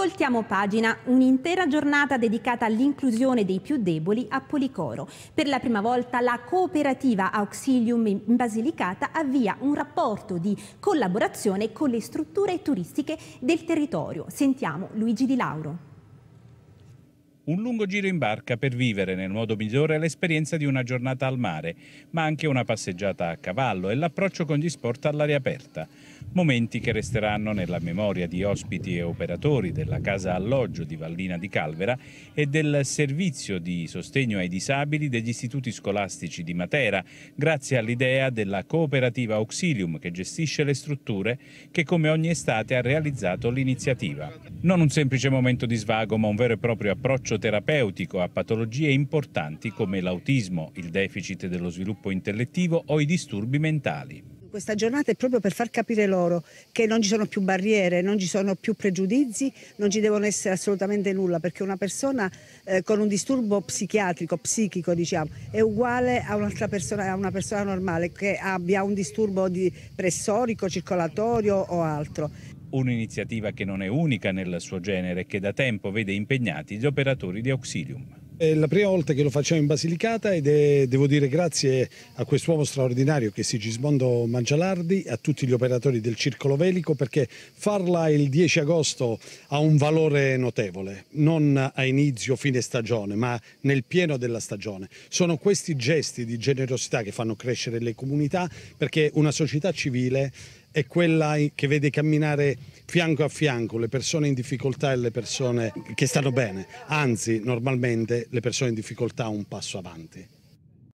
voltiamo pagina, un'intera giornata dedicata all'inclusione dei più deboli a Policoro. Per la prima volta la cooperativa Auxilium in Basilicata avvia un rapporto di collaborazione con le strutture turistiche del territorio. Sentiamo Luigi Di Lauro. Un lungo giro in barca per vivere nel modo migliore l'esperienza di una giornata al mare, ma anche una passeggiata a cavallo e l'approccio con gli sport all'aria aperta. Momenti che resteranno nella memoria di ospiti e operatori della casa alloggio di Vallina di Calvera e del servizio di sostegno ai disabili degli istituti scolastici di Matera, grazie all'idea della cooperativa Auxilium che gestisce le strutture che come ogni estate ha realizzato l'iniziativa. Non un semplice momento di svago ma un vero e proprio approccio terapeutico a patologie importanti come l'autismo, il deficit dello sviluppo intellettivo o i disturbi mentali. Questa giornata è proprio per far capire loro che non ci sono più barriere, non ci sono più pregiudizi, non ci devono essere assolutamente nulla, perché una persona eh, con un disturbo psichiatrico, psichico diciamo, è uguale a un'altra persona, a una persona normale che abbia un disturbo di pressorico, circolatorio o altro un'iniziativa che non è unica nel suo genere, e che da tempo vede impegnati gli operatori di Auxilium. È la prima volta che lo facciamo in Basilicata ed è, devo dire, grazie a quest'uomo straordinario che è Sigismondo Mangialardi, e a tutti gli operatori del Circolo Velico, perché farla il 10 agosto ha un valore notevole, non a inizio, o fine stagione, ma nel pieno della stagione. Sono questi gesti di generosità che fanno crescere le comunità, perché una società civile è quella che vede camminare fianco a fianco le persone in difficoltà e le persone che stanno bene, anzi normalmente le persone in difficoltà un passo avanti.